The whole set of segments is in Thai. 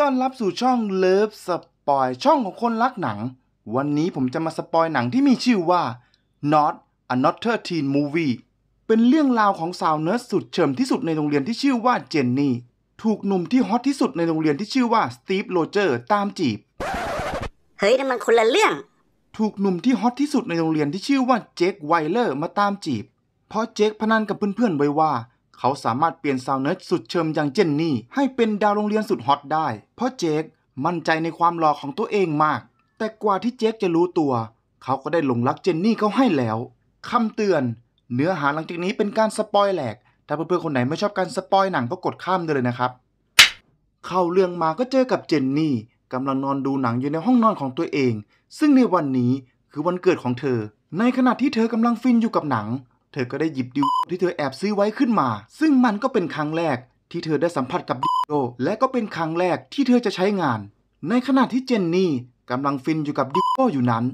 ต้อนรับสู่ช่องเลิฟสปอยช่องของคนรักหนัง วันนี้ผมจะมาสปอยหนังที่มีชื่อว่า Not a Not 13 Movie เป็นเรื่องราวของสาวเนิร์สสุดเฉิมที่สุดในโรงเรียนที่ชื่อว่าเจนนี่ถูกหนุ่มที่ฮอตที่สุดในโรงเรียนที่ชื่อว่าสตีฟโรเจอร์ตามจีบเฮ้ยนั่นมันคนละเรื่องถูกหนุ่มที่ฮอตที่สุดในโรงเรียนที่ชื่อว่าเจคไวเลอร์มาตามจีบเพราะเจคพนันกับเพื่อนๆไว้ว่าเขาสามารถเปลี่ยนสาวเนิร์ดสุดเชิมอย่างเจนนี่ ให้เป็นดาวโรงเรียนสุดฮอตได้ เพราะเจคมั่นใจในความหล่อของตัวเองมาก แต่กว่าที่เจคจะรู้ตัว เขาก็ได้หลงรักเจนนี่เขาให้แล้ว คำเตือน เนื้อหาหลังจากนี้เป็นการสปอยแหลก ถ้าเพื่อนๆคนไหนไม่ชอบการสปอยหนังก็กดข้ามเลยนะครับ เข้าเรื่องมาก็เจอกับเจนนี่กำลังนอนดูหนังอยู่ในห้องนอนของตัวเอง ซึ่งในวันนี้คือวันเกิดของเธอ ในขณะที่เธอกำลังฟินอยู่กับหนังเธอก็ได้หยิบดิวที่เธอแอบซื้อไว้ขึ้นมา ซึ่งมันก็เป็นครั้งแรก ที่เธอได้สัมผัสกับดิโดและก็เป็นครั้งแรกที่เธอจะใช้งาน ในขณะที่เจนนี่กำลังฟินอยู่กับดิโดอยู่นั้น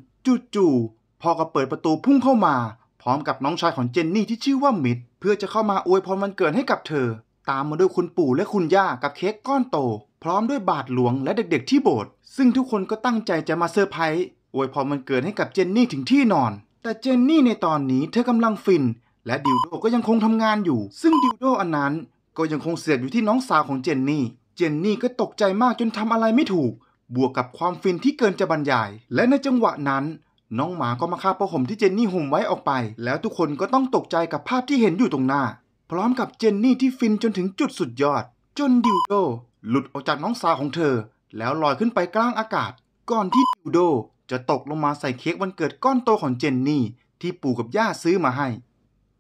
จู่ๆพ่อก็เปิดประตูพุ่งเข้ามา พร้อมกับน้องชายของเจนนี่ที่ชื่อว่ามิดเพื่อจะเข้ามาอวยพรวันเกิดให้กับเธอ ตามมาด้วยคุณปู่และคุณย่ากับเค้กก้อนโต พร้อมด้วยบาทหลวงและเด็ก ๆที่โบสถ์ซึ่งทุกคนก็ตั้งใจจะมาเซอร์ไพรส์อวยพรวันเกิดให้กับเจนนี่ถึงที่นอนแต่เจนนี่ในตอนนี้เธอกำลังฟิน และดิวโดก็ยังคงทำงานอยู่ ซึ่งดิวโดอันนั้นก็ยังคงเสียดอยู่ที่น้องสาวของเจนนี่เจนนี่ก็ตกใจมากจนทำอะไรไม่ถูก บวกกับความฟินที่เกินจะบรรยาย และในจังหวะนั้น น้องหมาก็มาคาบผ้าห่มที่เจนนี่ห่มไว้ออกไป แล้วทุกคนก็ต้องตกใจกับภาพที่เห็นอยู่ตรงหน้า พร้อมกับเจนนี่ที่ฟินจนถึงจุดสุดยอดจนดิวโดหลุดออกจากน้องสาวของเธอ แล้วลอยขึ้นไปกลางอากาศก่อนที่ดิวโดจะตกลงมาใส่เค้กวันเกิดก้อนโตของเจนนี่ ที่ปู่กับย่าซื้อมาให้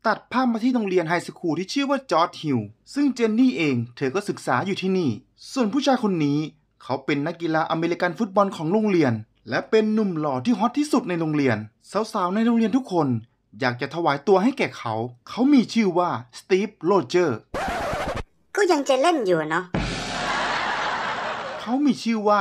ตัดภาพมาที่โรงเรียนไฮสคูลที่ชื่อว่าจอร์จฮิลซึ่งเจนนี่เองเธอก็ศึกษาอยู่ที่นี่ ส่วนผู้ชายคนนี้ เขาเป็นนักกีฬาอเมริกันฟุตบอลของโรงเรียน และเป็นหนุ่มหล่อที่ฮอตที่สุดในโรงเรียน สาวๆ ในโรงเรียนทุกคน อยากจะถวายตัวให้แก่เขา เขามีชื่อว่าสตีฟโรเจอร์ก็ยังจะเล่นอยู่เนาะเขามีชื่อว่า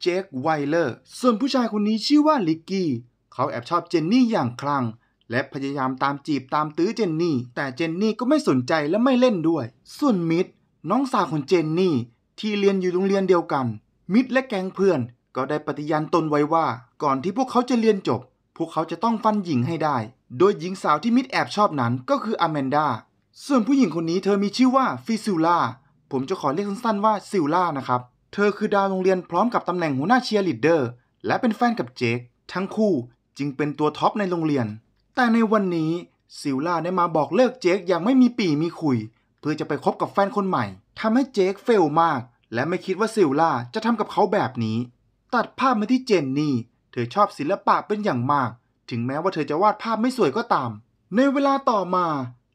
เจคไวเลอร์ ส่วนผู้ชายคนนี้ชื่อว่าลิกกี้ เขาแอบชอบเจนนี่อย่างคลั่ง และพยายามตามจีบตามตื้อเจนนี่ แต่เจนนี่ก็ไม่สนใจและไม่เล่นด้วย ส่วนมิด น้องสาวของเจนนี่ ที่เรียนอยู่โรงเรียนเดียวกัน มิดและแก๊งเพื่อนก็ได้ปฏิญาณตนไว้ว่า ก่อนที่พวกเขาจะเรียนจบ พวกเขาจะต้องฟันหญิงให้ได้ โดยหญิงสาวที่มิดแอบชอบนั้นก็คืออแมนดาส่วนผู้หญิงคนนี้เธอมีชื่อว่าฟิซิล่า ผมจะขอเรียกสั้น ๆว่าซิล่านะครับเธอคือดาวโรงเรียนพร้อมกับตำแหน่งหัวหน้าเชียร์ลีดเดอร์ และเป็นแฟนกับเจคทั้งคู่จึงเป็นตัวท็อปในโรงเรียน แต่ในวันนี้ซิลล่าได้มาบอกเลิกเจคอย่างไม่มีปีมีคุยเพื่อจะไปคบกับแฟนคนใหม่ทำให้เจคเฟลมากและไม่คิดว่าซิลล่าจะทำกับเขาแบบนี้ ตัดภาพมาที่เจนนี่ เธอชอบศิลปะเป็นอย่างมาก ถึงแม้ว่าเธอจะวาดภาพไม่สวยก็ตาม ในเวลาต่อมา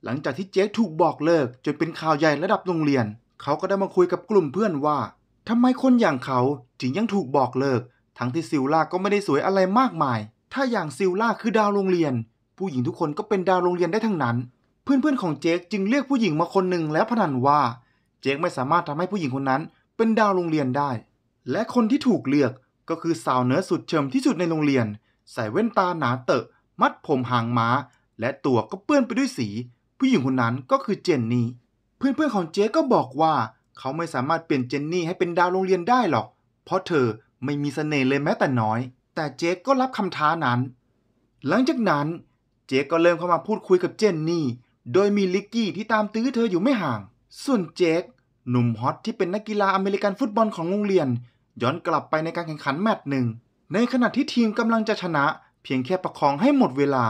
หลังจากที่เจคถูกบอกเลิกจนเป็นข่าวใหญ่ระดับโรงเรียน เขาก็ได้มาคุยกับกลุ่มเพื่อนว่าทำไมคนอย่างเขาถึงยังถูกบอกเลิก ทั้งที่ซิลล่าก็ไม่ได้สวยอะไรมากมาย ถ้าอย่างซิลล่าคือดาวโรงเรียน ผู้หญิงทุกคนก็เป็นดาวโรงเรียนได้ทั้งนั้น เพื่อนๆของเจคจึงเรียกผู้หญิงมาคนหนึ่งแล้วพนันว่า เจคไม่สามารถทำให้ผู้หญิงคนนั้น เป็นดาวโรงเรียนได้ และคนที่ถูกเลือกก็คือสาวเนื้อสุดเฉิมที่สุดในโรงเรียน ใส่แว่นตาหนาเตอะ มัดผมหางม้า และตัวก็เปื้อนไปด้วยสี ผู้หญิงคนนั้นก็คือเจนนี่ เพื่อนๆของเจคก็บอกว่าเขาไม่สามารถเปลี่ยนเจนนี่ให้เป็นดาวโรงเรียนได้หรอก เพราะเธอไม่มีสเสน่ห์เลยแม้แต่น้อย แต่เจคก็รับคำท้านั้น หลังจากนั้น เจคก็เริ่มเข้ามาพูดคุยกับเจนนี่ โดยมีลิกกี้ที่ตามตื้อเธออยู่ไม่ห่าง ส่วนเจคหนุ่มฮอตที่เป็นนักกีฬาอเมริกันฟุตบอลของโรงเรียน ย้อนกลับไปในการแข่งขันแมตช์หนึ่ง ในขณะที่ทีมกำลังจะชนะเพียงแค่ประคองให้หมดเวลา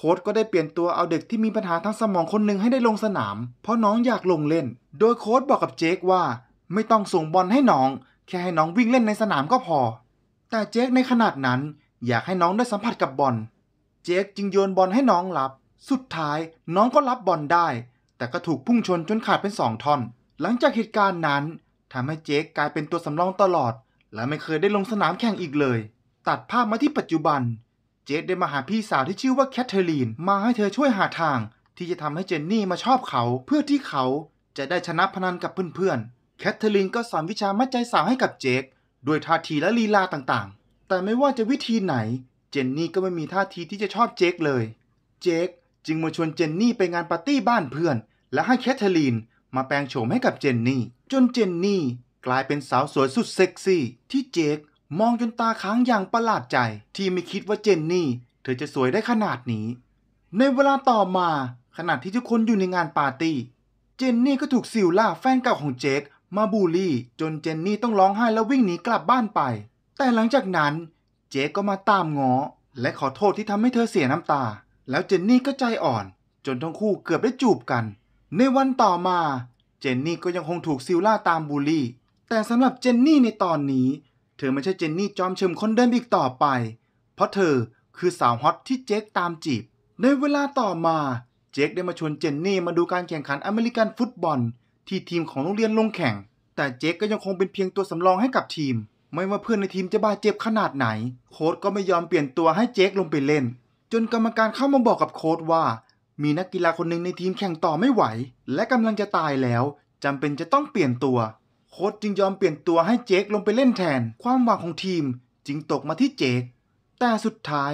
โค้ดก็ได้เปลี่ยนตัวเอาเด็กที่มีปัญหาทางสมองคนหนึ่งให้ได้ลงสนาม เพราะน้องอยากลงเล่น โดยโค้ดบอกกับเจคว่า ไม่ต้องส่งบอลให้น้อง แค่ให้น้องวิ่งเล่นในสนามก็พอ แต่เจคในขนาดนั้นอยากให้น้องได้สัมผัสกับบอลเจคจึงโยนบอลให้น้องรับ สุดท้าย น้องก็รับบอลได้ แต่ก็ถูกพุ่งชนจนขาดเป็นสองท่อนหลังจากเหตุการณ์นั้นทำให้เจคกลายเป็นตัวสำรองตลอด และไม่เคยได้ลงสนามแข่งอีกเลย ตัดภาพมาที่ปัจจุบันเจสได้มาหาพี่สาวที่ชื่อว่าแคทเธอรีน มาให้เธอช่วยหาทาง ที่จะทำให้เจนนี่มาชอบเขาเพื่อที่เขาจะได้ชนะพนันกับเพื่อนๆแคทเธอรีนก็สอนวิชามัดใจสาวให้กับเจสด้วยท่าทีและลีลาต่างๆ แต่ไม่ว่าจะวิธีไหน เจนนี่ก็ไม่มีท่าทีที่จะชอบเจคเลยเจคจึงมาชวนเจนนี่ไปงานปาร์ตี้บ้านเพื่อน และให้แคทเธอรีนมาแปลงโฉมให้กับเจนนี่จนเจนนี่กลายเป็นสาวสวยสุดเซ็กซี่ ที่เจคมองจนตาค้างอย่างประหลาดใจ ที่ไม่คิดว่าเจนนี่ เธอจะสวยได้ขนาดนี้ ในเวลาต่อมาขณะที่ทุกคนอยู่ในงานปาร์ตี้ เจนนี่ก็ถูกซิลล่าแฟนเก่าของเจคมาบูลลี่ จนเจนนี่ต้องร้องไห้แล้ววิ่งหนีกลับบ้านไป แต่หลังจากนั้นเจคก็มาตามง้อ และขอโทษที่ทำให้เธอเสียน้ำตา แล้วเจนนี่ก็ใจอ่อน จนทั้งคู่เกือบได้จูบกัน ในวันต่อมาเจนนี่ก็ยังคงถูกซิลล่าตามบูลลี่ แต่สำหรับเจนนี่ในตอนนี้เธอไม่ใช่เจนนี่ จอมเฉิมคนเดิมอีกต่อไป เพราะเธอคือ สาวฮอตที่เจคตามจีบ ในเวลาต่อมา เจคได้มาชวนเจนนี่มาดูการแข่งขันอเมริกันฟุตบอล ที่ทีมของโรงเรียนลงแข่ง แต่เจคก็ยังคงเป็นเพียงตัวสำรองให้กับทีม ไม่ว่าเพื่อนในทีมจะบาดเจ็บขนาดไหน โค้ดก็ไม่ยอมเปลี่ยนตัวให้เจคลงไปเล่น จนกรรมการเข้ามาบอกกับโค้ดว่า มีนักกีฬาคนหนึ่งในทีมแข่งต่อไม่ไหว และกำลังจะตายแล้วจำเป็นจะต้องเปลี่ยนตัวโค้ชจึงยอมเปลี่ยนตัวให้เจคลงไปเล่นแทน ความหวังของทีมจึงตกมาที่เจคแต่สุดท้าย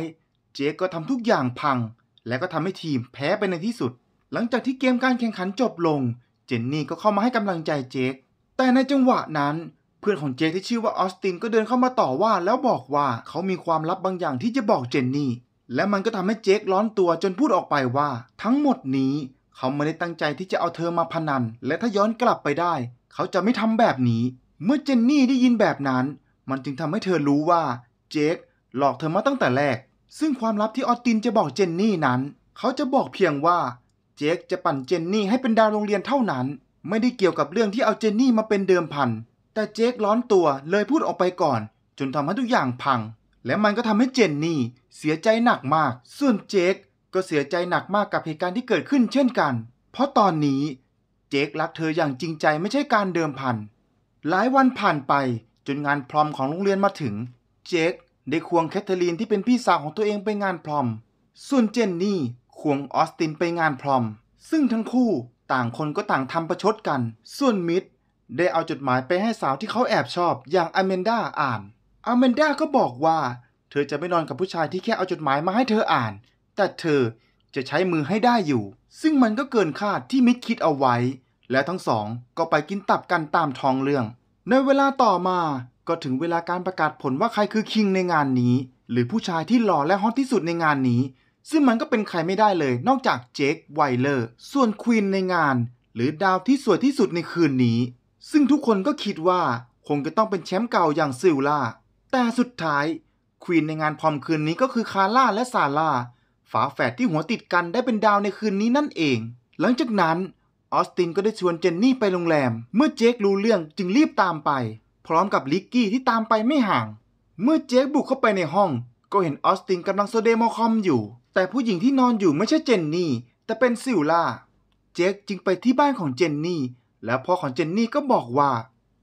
เจคก็ทำทุกอย่างพัง และก็ทำให้ทีมแพ้ไปในที่สุด หลังจากที่เกมการแข่งขันจบลง เจนนี่ก็เข้ามาให้กำลังใจเจคแต่ในจังหวะนั้น เพื่อนของเจคที่ชื่อว่าออสตินก็เดินเข้ามาต่อว่า แล้วบอกว่าเขามีความลับบางอย่างที่จะบอกเจนนี่ และมันก็ทำให้เจคร้อนตัวจนพูดออกไปว่า ทั้งหมดนี้เขาไม่ได้ตั้งใจที่จะเอาเธอมาพนัน และถ้าย้อนกลับไปได้เขาจะไม่ทำแบบนี้ เมื่อเจนนี่ได้ยินแบบนั้น มันจึงทำให้เธอรู้ว่า เจคหลอกเธอมาตั้งแต่แรก ซึ่งความลับที่ออตินจะบอกเจนนี่นั้น เขาจะบอกเพียงว่าเจคจะปั่นเจนนี่ให้เป็นดาวโรงเรียนเท่านั้น ไม่ได้เกี่ยวกับเรื่องที่เอาเจนนี่มาเป็นเดิมพัน แต่เจคร้อนตัวเลยพูดออกไปก่อน จนทำให้ทุกอย่างพัง และมันก็ทำให้เจนนี่เสียใจหนักมาก ส่วนเจคก็เสียใจหนักมากกับเหตุการณ์ที่เกิดขึ้นเช่นกัน เพราะตอนนี้เจครักเธออย่างจริงใจไม่ใช่การเดิมพันหลายวันผ่านไป จนงานพรอมของโรงเรียนมาถึงเจคได้ควงแคทเธอรีนที่เป็นพี่สาวของตัวเองไปงานพรอม ส่วนเจนนี่ควงออสตินไปงานพรอม ซึ่งทั้งคู่ต่างคนก็ต่างทำประชดกัน ส่วนมิดได้เอาจดหมายไปให้สาวที่เขาแอบชอบอย่างอเมนดาอ่านอเมนดาก็บอกว่าเธอจะไม่นอนกับผู้ชายที่แค่เอาจดหมายมาให้เธออ่าน แต่เธอจะใช้มือให้ได้อยู่ ซึ่งมันก็เกินคาดที่มิดคิดเอาไว้ และทั้งสองก็ไปกินตับกันตามท้องเรื่อง ในเวลาต่อมาก็ถึงเวลาการประกาศผลว่าใครคือคิงในงานนี้ หรือผู้ชายที่หล่อและฮอตที่สุดในงานนี้ ซึ่งมันก็เป็นใครไม่ได้เลย นอกจากเจคไวเลอร์ ส่วนควีนในงาน หรือดาวที่สวยที่สุดในคืนนี้ ซึ่งทุกคนก็คิดว่าคงจะต้องเป็นแชมป์เก่าอย่างซิลล่า แต่สุดท้ายควีนในงานพรอมคืนนี้ก็คือคาร่าและซาร่าฝาแฝดที่หัวติดกันได้เป็นดาวในคืนนี้นั่นเอง หลังจากนั้น ออสตินก็ได้ชวนเจนนี่ไปโรงแรม เมื่อเจครู้เรื่องจึงรีบตามไป พร้อมกับลิกกี้ที่ตามไปไม่ห่าง เมื่อเจคบุกเข้าไปในห้อง ก็เห็นออสตินกำลังโซเดมอคอมอยู่ แต่ผู้หญิงที่นอนอยู่ไม่ใช่เจนนี่ แต่เป็นซิลล่า เจคจึงไปที่บ้านของเจนนี่และพ่อของเจนนี่ก็บอกว่า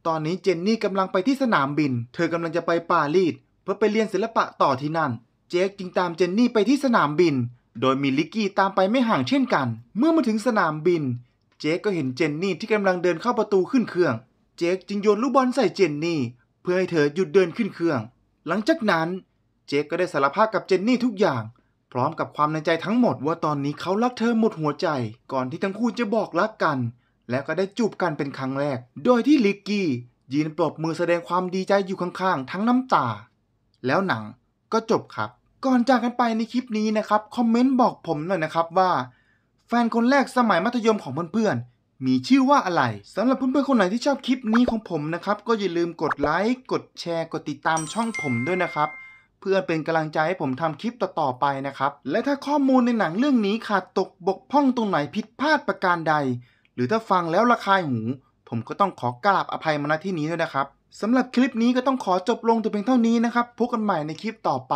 ตอนนี้เจนนี่กำลังไปที่สนามบิน เธอกำลังจะไปปารีสเพื่อไปเรียนศิลปะต่อที่นั่นเจคจึงตามเจนนี่ไปที่สนามบิน โดยมีลิกกี้ตามไปไม่ห่างเช่นกัน เมื่อมาถึงสนามบิน เจคก็เห็นเจนนี่ที่กำลังเดินเข้าประตูขึ้นเครื่อง เจคจึงโยนลูกบอลใส่เจนนี่ เพื่อให้เธอหยุดเดินขึ้นเครื่อง หลังจากนั้น เจคก็ได้สารภาพกับเจนนี่ทุกอย่าง พร้อมกับความในใจทั้งหมด ว่าตอนนี้เขารักเธอหมดหัวใจ ก่อนที่ทั้งคู่จะบอกรักกัน และก็ได้จูบกันเป็นครั้งแรก โดยที่ลิกกี้ยืนปรบมือแสดงความดีใจอยู่ข้างๆ ทั้งน้ำตา แล้วหนังก็จบครับก่อนจากกันไปในคลิปนี้นะครับ คอมเมนต์บอกผมหน่อยนะครับว่า แฟนคนแรกสมัยมัธยมของเพื่อนๆ มีชื่อว่าอะไรสำหรับเพื่อนๆ คนไหนที่ชอบคลิปนี้ของผมนะครับก็อย่าลืมกดไลค์ กดแชร์ กดติดตามช่องผมด้วยนะครับเพื่อเป็นกำลังใจให้ผมทำคลิปต่อๆไปนะครับ และถ้าข้อมูลในหนังเรื่องนี้ขาดตกบกพร่องตรงไหนผิดพลาดประการใด หรือถ้าฟังแล้วระคายหูผมก็ต้องขอกราบอภัยมาณที่นี้ด้วยนะครับสำหรับคลิปนี้ก็ต้องขอจบลงแต่เพียงเท่านี้นะครับพบกันใหม่ในคลิปต่อไป